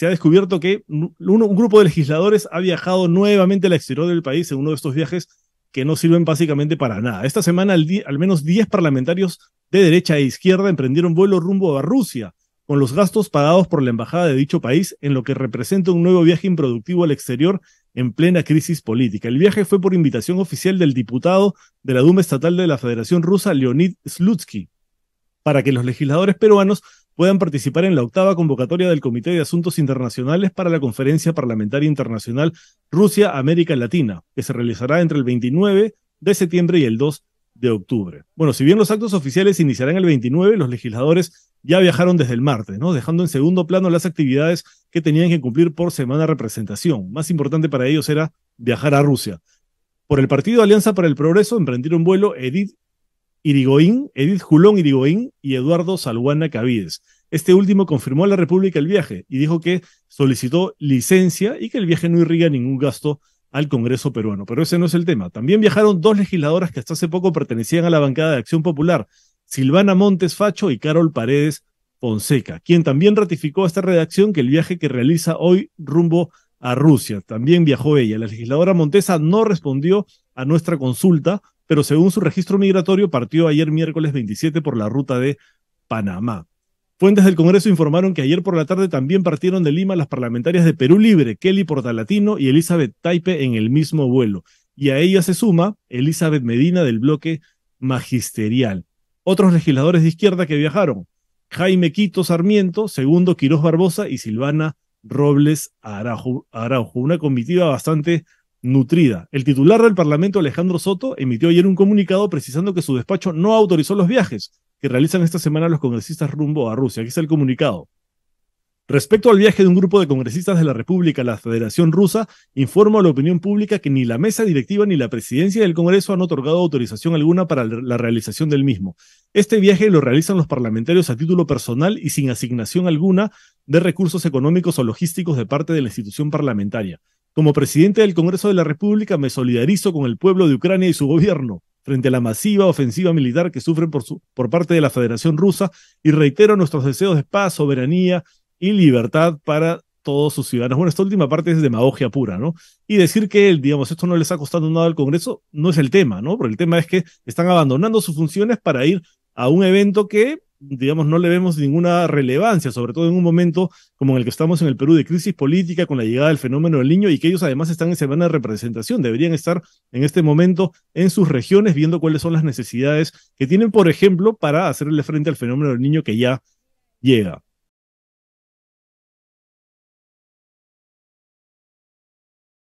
se ha descubierto que un, grupo de legisladores ha viajado nuevamente al exterior del país en uno de estos viajes que no sirven básicamente para nada. Esta semana al, al menos 10 parlamentarios de derecha e izquierda emprendieron vuelo rumbo a Rusia, con los gastos pagados por la embajada de dicho país, en lo que representa un nuevo viaje improductivo al exterior en plena crisis política. El viaje fue por invitación oficial del diputado de la Duma Estatal de la Federación Rusa, Leonid Slutsky, para que los legisladores peruanos puedan participar en la octava convocatoria del Comité de Asuntos Internacionales para la Conferencia Parlamentaria Internacional Rusia-América Latina, que se realizará entre el 29 de septiembre y el 2 de octubre. Bueno, si bien los actos oficiales iniciarán el 29, los legisladores ya viajaron desde el martes, ¿no? Dejando en segundo plano las actividades que tenían que cumplir por semana de representación. Más importante para ellos era viajar a Rusia. Por el partido Alianza para el Progreso emprendieron vuelo Edith Irigoyen, Edith Julón Irigoín y Eduardo Salguana Cavides. Este último confirmó a la República el viaje y dijo que solicitó licencia y que el viaje no irriga ningún gasto al Congreso peruano. Pero ese no es el tema. También viajaron dos legisladoras que hasta hace poco pertenecían a la bancada de Acción Popular, Silvana Montes Facho y Carol Paredes Fonseca, quien también ratificó a esta redacción que el viaje que realiza hoy rumbo a Rusia. También viajó ella. La legisladora Montesa no respondió a nuestra consulta pero según su registro migratorio partió ayer miércoles 27 por la ruta de Panamá. Fuentes del Congreso informaron que ayer por la tarde también partieron de Lima las parlamentarias de Perú Libre, Kelly Portalatino y Elizabeth Taipe en el mismo vuelo. Y a ella se suma Elizabeth Medina del bloque magisterial. Otros legisladores de izquierda que viajaron, Jaime Quito Sarmiento, segundo Quirós Barbosa y Silvana Robles Araujo. Araujo una comitiva bastante nutrida. El titular del Parlamento, Alejandro Soto, emitió ayer un comunicado precisando que su despacho no autorizó los viajes que realizan esta semana los congresistas rumbo a Rusia. Aquí está el comunicado. Respecto al viaje de un grupo de congresistas de la República a la Federación Rusa, informo a la opinión pública que ni la mesa directiva ni la presidencia del Congreso han otorgado autorización alguna para la realización del mismo. Este viaje lo realizan los parlamentarios a título personal y sin asignación alguna de recursos económicos o logísticos de parte de la institución parlamentaria. Como presidente del Congreso de la República me solidarizo con el pueblo de Ucrania y su gobierno frente a la masiva ofensiva militar que sufren por, parte de la Federación Rusa y reitero nuestros deseos de paz, soberanía y libertad para todos sus ciudadanos. Bueno, esta última parte es demagogia pura, ¿no? Y decir que, digamos, esto no les está costando nada al Congreso no es el tema, ¿no? Porque el tema es que están abandonando sus funciones para ir a un evento que digamos, no le vemos ninguna relevancia, sobre todo en un momento como en el que estamos en el Perú de crisis política, con la llegada del fenómeno del niño y que ellos además están en semana de representación, deberían estar en este momento en sus regiones viendo cuáles son las necesidades que tienen, por ejemplo, para hacerle frente al fenómeno del niño que ya llega.